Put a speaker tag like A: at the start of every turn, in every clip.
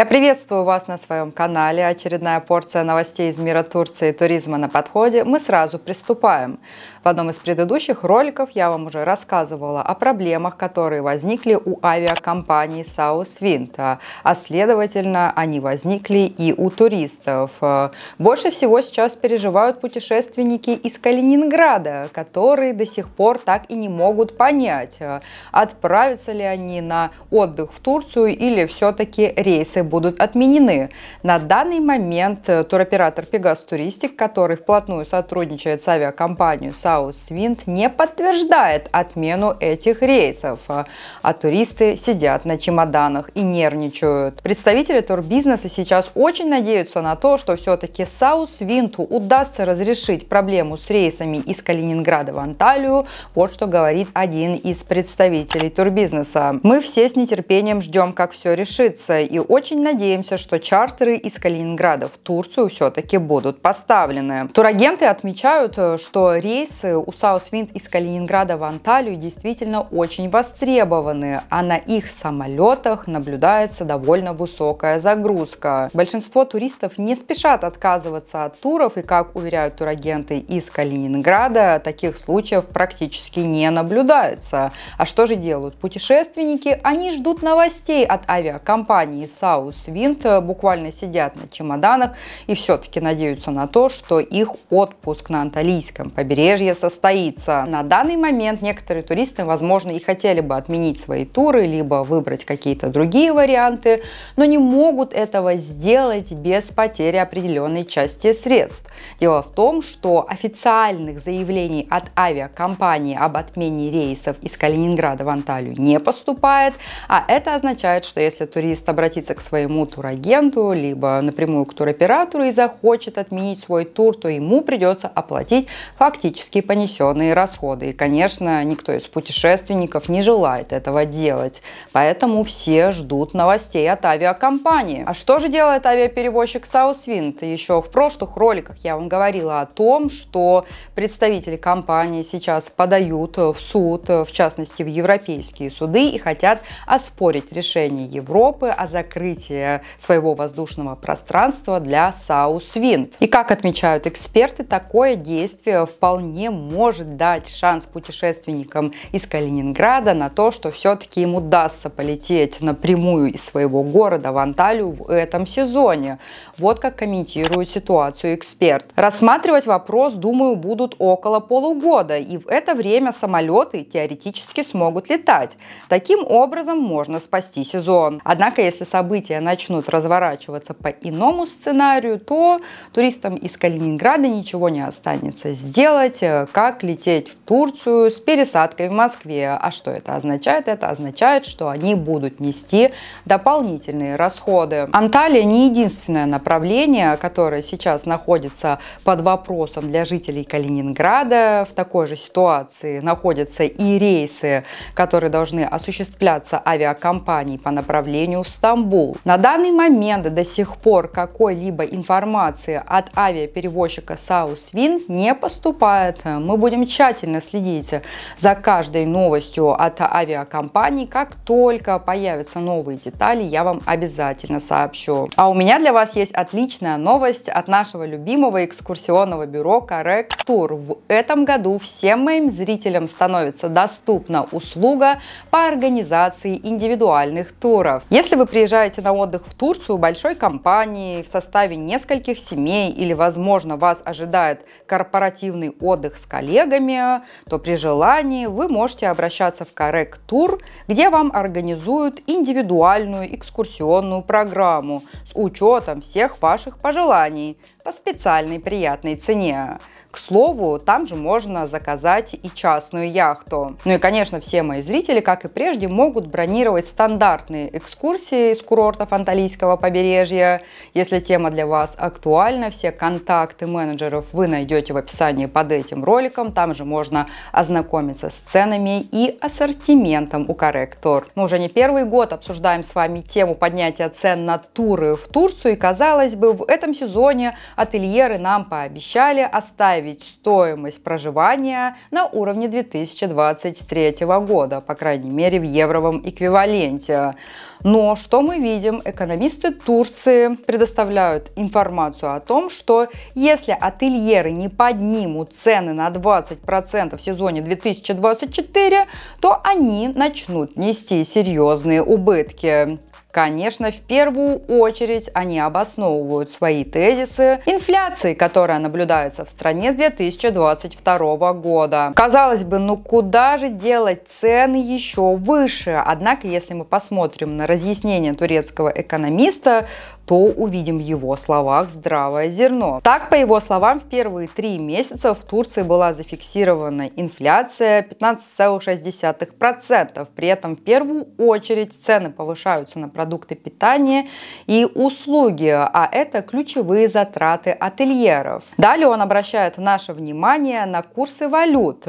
A: Я приветствую вас на своем канале. Очередная порция новостей из мира Турции и туризма на подходе. Мы сразу приступаем. В одном из предыдущих роликов я вам уже рассказывала о проблемах, которые возникли у авиакомпании Southwind, а, а следовательно, они возникли и у туристов. А, больше всего сейчас переживают путешественники из Калининграда, которые до сих пор так и не могут понять, а, отправятся ли они на отдых в Турцию или все-таки рейсы будут отменены. На данный момент э, туроператор Пегас Туристик, который вплотную сотрудничает с авиакомпанией South Wind, не подтверждает отмену этих рейсов, э, а туристы сидят на чемоданах и нервничают. Представители турбизнеса сейчас очень надеются на то, что все-таки South Wind удастся разрешить проблему с рейсами из Калининграда в Анталию. Вот что говорит один из представителей турбизнеса. Мы все с нетерпением ждем, как все решится, и очень очень надеемся, что чартеры из Калининграда в Турцию все-таки будут поставлены. Турагенты отмечают, э, что рейсы у Southwind из Калининграда в Анталию действительно очень востребованы, а на их самолетах наблюдается довольно высокая загрузка. Большинство туристов не спешат отказываться от туров, и как уверяют турагенты из Калининграда, таких случаев практически не наблюдается. А что же делают путешественники? Они ждут новостей от авиакомпании Southwind Таус Винт э, буквально сидят на чемоданах и все-таки надеются на то, что их отпуск на Анталийском побережье состоится. На данный момент некоторые туристы, возможно, и хотели бы отменить свои туры, либо выбрать какие-то другие варианты, но не могут этого сделать без потери определенной части средств. Дело в том, что официальных заявлений от авиакомпании об отмене рейсов из Калининграда в Анталию не поступает, а это означает, что если турист обратится к своему турагенту, либо напрямую к туроператору и захочет отменить свой тур, то ему придется оплатить фактически понесенные расходы. И, конечно, никто из путешественников не желает этого делать. Поэтому все ждут новостей от авиакомпании. А что же делает авиаперевозчик Southwind? Еще в прошлых роликах я вам говорила о том, что представители компании сейчас подают в суд, в частности в европейские суды, и хотят оспорить решение Европы о закрытии открытие своего воздушного пространства для Саусвинд. И как отмечают эксперты, такое действие вполне может дать шанс путешественникам из Калининграда на то, что все-таки им удастся полететь напрямую из своего города в Анталию в этом сезоне. Вот как комментирует ситуацию эксперт. Рассматривать вопрос, думаю, будут около полугода, и в это время самолеты теоретически смогут летать. Таким образом можно спасти сезон. Однако, если события события начнут разворачиваться по иному сценарию, то туристам из Калининграда ничего не останется сделать, э, как лететь в Турцию с пересадкой в Москве. А что это означает? Это означает, что они будут нести дополнительные расходы. Анталия не единственное направление, которое сейчас находится под вопросом для жителей Калининграда. В такой же ситуации находятся и рейсы, которые должны осуществляться авиакомпанией по направлению в Стамбул. На данный момент до сих пор какой-либо информации от авиаперевозчика Southwind не поступает. Мы будем тщательно следить за каждой новостью от авиакомпании, Как только появятся новые детали, я вам обязательно сообщу. А у меня для вас есть отличная новость от нашего любимого экскурсионного бюро Correct Tour. В этом году всем моим зрителям становится доступна услуга по организации индивидуальных туров. Если вы приезжаете на на отдых в Турцию большой компании в составе нескольких семей или, возможно, вас ожидает корпоративный отдых с коллегами, то при желании вы можете обращаться в Коррект Тур, где вам организуют индивидуальную экскурсионную программу с учетом всех ваших пожеланий по специальной приятной цене. К слову, там же можно заказать и частную яхту. Ну и, конечно, все мои зрители, как и прежде, могут бронировать стандартные экскурсии из курортов Анталийского побережья. Если тема для вас актуальна, все контакты менеджеров вы найдете в описании под этим роликом. Там же можно ознакомиться с ценами и ассортиментом у корректор. Мы уже не первый год обсуждаем с вами тему поднятия цен на туры в Турцию. И, казалось бы, в этом сезоне ательеры нам пообещали оставить составить стоимость проживания на уровне 2023 года, по крайней мере в евровом эквиваленте. Но что мы видим? Экономисты Турции предоставляют информацию о том, что если ательеры не поднимут цены на 20% в сезоне 2024, то они начнут нести серьезные убытки. Конечно, в первую очередь они обосновывают свои тезисы инфляции, которая наблюдается в стране с 2022 года. Казалось бы, ну куда же делать цены еще выше? Однако, если мы посмотрим на разъяснение турецкого экономиста, то увидим в его словах здравое зерно. Так, по его словам, в первые три месяца в Турции была зафиксирована инфляция 15,6%. При этом в первую очередь цены повышаются на продукты питания и услуги, а это ключевые затраты ательеров. Далее он обращает наше внимание на курсы валют.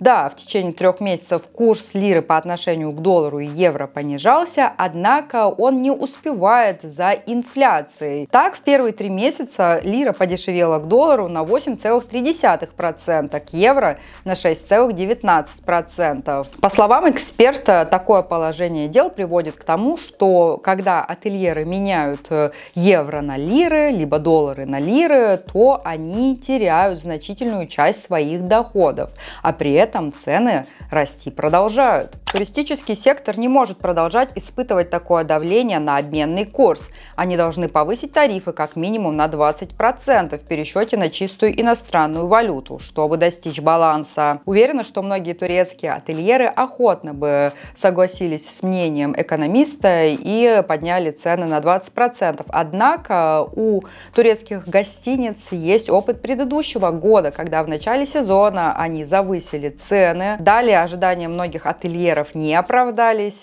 A: Да, в течение трех месяцев курс лиры по отношению к доллару и евро понижался, однако он не успевает за инфляцией инфляцией. Так, в первые три месяца лира подешевела к доллару на 8,3%, к евро на 6,19%. По словам эксперта, такое положение дел приводит к тому, что когда ательеры меняют э, евро на лиры, либо доллары на лиры, то они теряют значительную часть своих доходов, а при этом цены расти продолжают. Туристический сектор не может продолжать испытывать такое давление на обменный курс. Они должны должны повысить тарифы как минимум на 20% в пересчете на чистую иностранную валюту, чтобы достичь баланса. Уверена, что многие турецкие ательеры охотно бы согласились с мнением экономиста и подняли цены на 20%. Однако у турецких гостиниц есть опыт предыдущего года, когда в начале сезона они завысили цены. Далее ожидания многих ательеров не оправдались,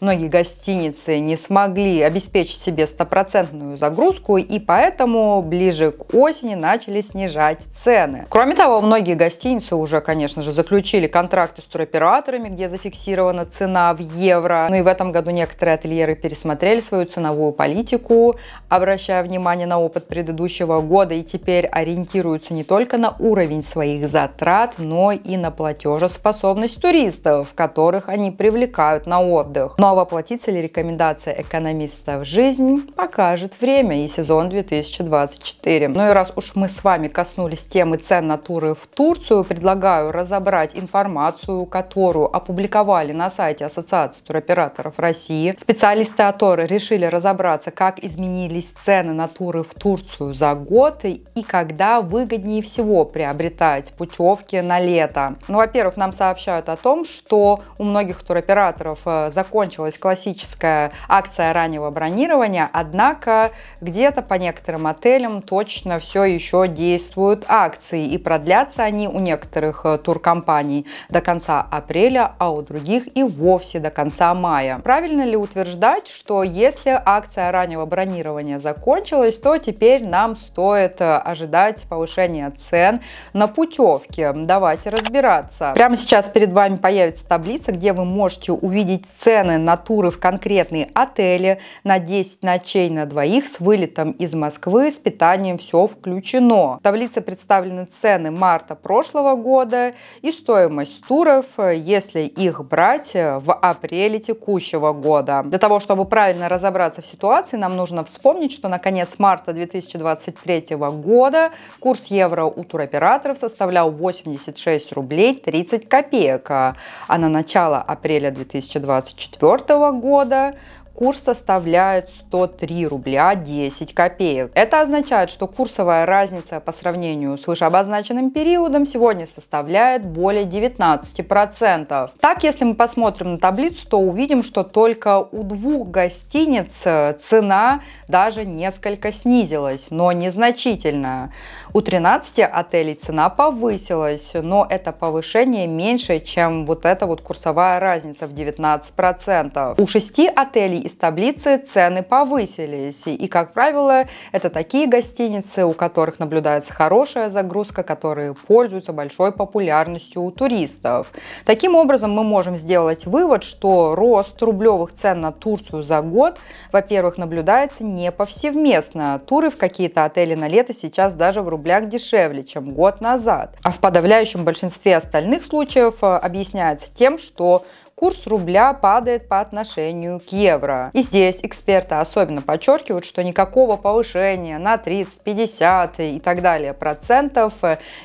A: многие гостиницы не смогли обеспечить себе 100% стопроцентную загрузку, и поэтому ближе к осени начали снижать цены. Кроме того, многие гостиницы уже, конечно же, заключили контракты с туроператорами, где зафиксирована цена в евро. Ну и в этом году некоторые ательеры пересмотрели свою ценовую политику, обращая внимание на опыт предыдущего года, и теперь ориентируются не только на уровень своих затрат, но и на платежеспособность туристов, которых они привлекают на отдых. Но ну а воплотится ли рекомендация экономиста в жизнь, пока покажет время и сезон 2024. Ну и раз уж мы с вами коснулись темы цен на туры в Турцию, предлагаю разобрать информацию, которую опубликовали на сайте Ассоциации туроператоров России. Специалисты Аторы решили разобраться, как изменились цены на туры в Турцию за год и когда выгоднее всего приобретать путевки на лето. Ну, во-первых, нам сообщают о том, что у многих туроператоров э, закончилась классическая акция раннего бронирования, Одна Однако где-то по некоторым отелям точно все еще действуют акции, и продлятся они у некоторых э, туркомпаний до конца апреля, а у других и вовсе до конца мая. Правильно ли утверждать, что если акция раннего бронирования закончилась, то теперь нам стоит э, ожидать повышения цен на путевки? Давайте разбираться. Прямо сейчас перед вами появится таблица, где вы можете увидеть цены на туры в конкретные отели на 10 ночей на двоих с вылетом из Москвы, с питанием все включено. В таблице представлены цены марта прошлого года и стоимость туров, если их брать э, в апреле текущего года. Для того, чтобы правильно разобраться в ситуации, нам нужно вспомнить, что на конец марта 2023 года курс евро у туроператоров составлял 86 рублей 30 копеек, а на начало апреля 2024 года Курс составляет 103 рубля 10 копеек. Это означает, что курсовая разница по сравнению с вышеобозначенным периодом сегодня составляет более 19%. Так, если мы посмотрим на таблицу, то увидим, что только у двух гостиниц цена даже несколько снизилась, но незначительно. У 13 отелей цена повысилась, но это повышение меньше, чем вот эта вот курсовая разница в 19%. У 6 отелей из таблицы цены повысились. И, как правило, это такие гостиницы, у которых наблюдается хорошая загрузка, которые пользуются большой популярностью у туристов. Таким образом, мы можем сделать вывод, что рост рублевых цен на Турцию за год, во-первых, наблюдается не повсеместно. Туры в какие-то отели на лето сейчас даже в рублях рублях дешевле, чем год назад. А в подавляющем большинстве остальных случаев э, объясняется тем, что курс рубля падает по отношению к евро. И здесь эксперты особенно подчеркивают, что никакого повышения на 30, 50 и так далее процентов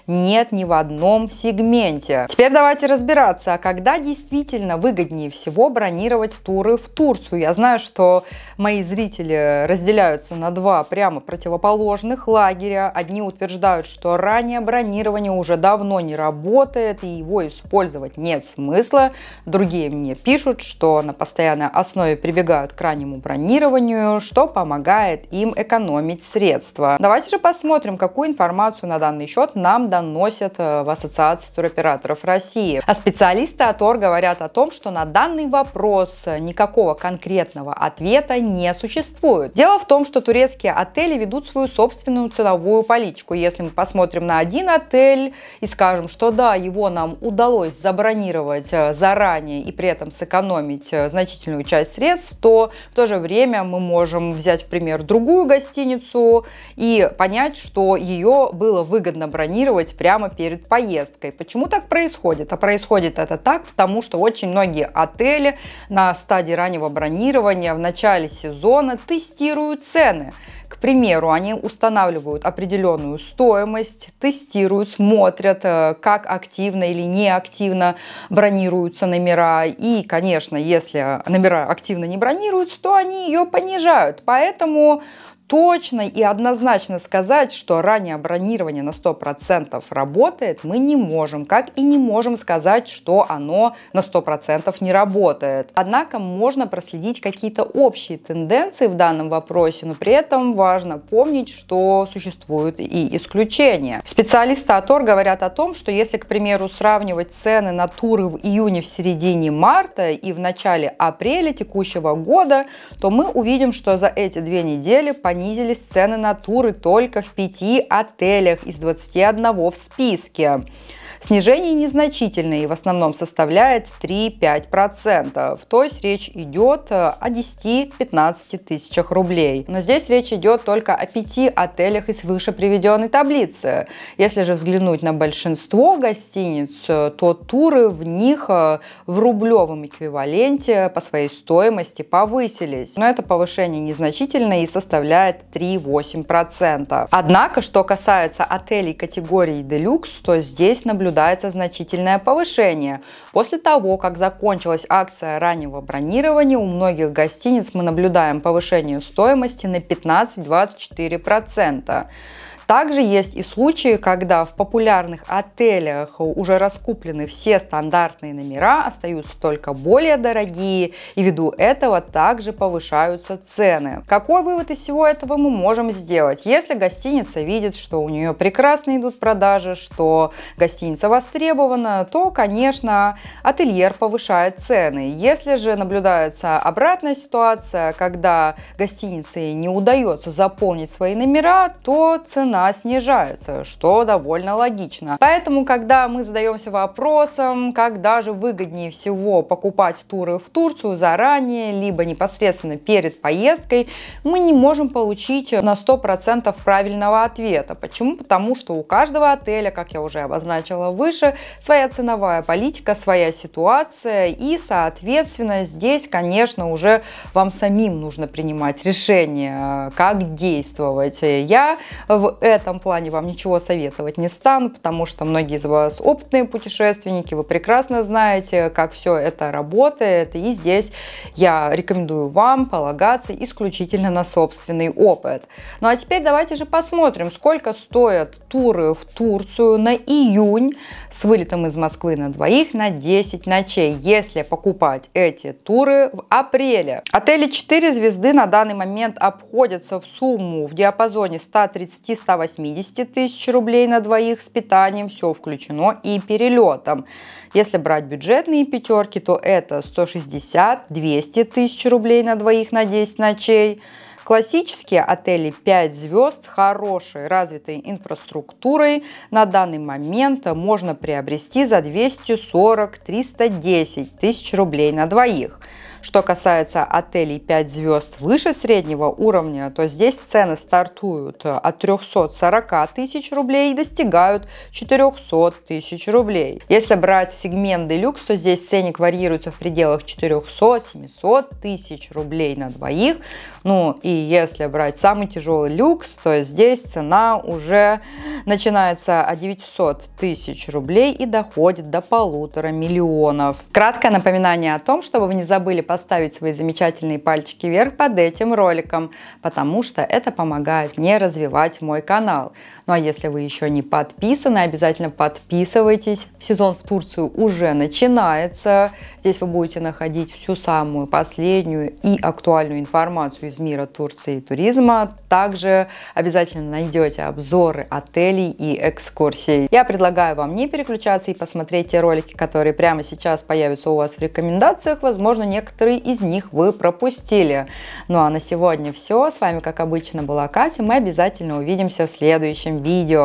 A: нет ни в одном сегменте. Теперь давайте разбираться, а когда действительно выгоднее всего бронировать туры в Турцию. Я знаю, что мои зрители разделяются на два прямо противоположных лагеря. Одни утверждают, что ранее бронирование уже давно не работает и его использовать нет смысла. Другие многие мне пишут, что на постоянной основе прибегают к раннему бронированию, что помогает им экономить средства. Давайте же посмотрим, какую информацию на данный счет нам доносят э, в Ассоциации туроператоров России. А специалисты от говорят о том, что на данный вопрос э, никакого конкретного ответа не существует. Дело в том, что турецкие отели ведут свою собственную ценовую политику. Если мы посмотрим на один отель и скажем, что да, его нам удалось забронировать э, заранее и и при этом сэкономить э, значительную часть средств, то в то же время мы можем взять, в пример, другую гостиницу и понять, что ее было выгодно бронировать прямо перед поездкой. Почему так происходит? А происходит это так, потому что очень многие отели на стадии раннего бронирования в начале сезона тестируют цены. К примеру, они устанавливают определенную стоимость, тестируют, смотрят, э, как активно или неактивно бронируются номера. И, конечно, если номера активно не бронируются, то они ее понижают. Поэтому точно и однозначно сказать, что раннее бронирование на 100% работает, мы не можем, как и не можем сказать, что оно на 100% не работает. Однако можно проследить какие-то общие тенденции в данном вопросе, но при этом важно помнить, что существуют и исключения. Специалисты АТОР говорят о том, что если, к примеру, сравнивать цены на туры в июне в середине марта и в начале апреля текущего года, то мы увидим, что за эти две недели понизились понизились цены на туры только в 5 отелях из 21 в списке. Снижение незначительное и в основном составляет 3-5%. То есть речь идет э, о 10-15 тысячах рублей. Но здесь речь идет только о 5 отелях из выше приведенной таблицы. Если же взглянуть на большинство гостиниц, э, то туры в них э, в рублевом эквиваленте по своей стоимости повысились. Но это повышение незначительное и составляет 3-8%. Однако, что касается отелей категории Deluxe, то здесь наблюдается наблюдается значительное повышение. После того, как закончилась акция раннего бронирования, у многих гостиниц мы наблюдаем повышение стоимости на 15-24%. Также есть и случаи, когда в популярных отелях уже раскуплены все стандартные номера, остаются только более дорогие, и ввиду этого также повышаются цены. Какой вывод из всего этого мы можем сделать? Если гостиница видит, что у нее прекрасно идут продажи, что гостиница востребована, то, конечно, ательер повышает цены. Если же наблюдается обратная ситуация, когда гостинице не удается заполнить свои номера, то цена цена снижается, что довольно логично. Поэтому, когда мы задаемся вопросом, когда же выгоднее всего покупать туры в Турцию заранее, либо непосредственно перед поездкой, мы не можем получить на 100% правильного ответа. Почему? Потому что у каждого отеля, как я уже обозначила выше, своя ценовая политика, своя ситуация и, соответственно, здесь, конечно, уже вам самим нужно принимать решение, э, как действовать. Я в этом плане вам ничего советовать не стану, потому что многие из вас опытные путешественники, вы прекрасно знаете, как все это работает, и здесь я рекомендую вам полагаться исключительно на собственный опыт. Ну а теперь давайте же посмотрим, сколько стоят туры в Турцию на июнь с вылетом из Москвы на двоих на 10 ночей, если покупать эти туры в апреле. Отели 4 звезды на данный момент обходятся в сумму в диапазоне 130-140 180 тысяч рублей на двоих с питанием, все включено, и перелетом. Если брать бюджетные пятерки, то это 160-200 тысяч рублей на двоих на 10 ночей. Классические отели 5 звезд, хорошей развитой инфраструктурой на данный момент можно приобрести за 240-310 тысяч рублей на двоих. Что касается отелей 5 звезд выше среднего уровня, то здесь цены стартуют от 340 тысяч рублей и достигают 400 тысяч рублей. Если брать сегменты люкс, то здесь ценник варьируется в пределах 400-700 тысяч рублей на двоих. Ну и если брать самый тяжелый люкс, то здесь цена уже начинается от 900 тысяч рублей и доходит до полутора миллионов. Краткое напоминание о том, чтобы вы не забыли поставить свои замечательные пальчики вверх под этим роликом, потому что это помогает мне развивать мой канал. Ну а если вы еще не подписаны, обязательно подписывайтесь. Сезон в Турцию уже начинается. Здесь вы будете находить всю самую последнюю и актуальную информацию из мира Турции и туризма. Также обязательно найдете обзоры отелей и экскурсий. Я предлагаю вам не переключаться и посмотреть те ролики, которые прямо сейчас появятся у вас в рекомендациях. Возможно, некоторые некоторые из них вы пропустили. Ну а на сегодня все. С вами, как обычно, была Катя. Мы обязательно увидимся в следующем видео.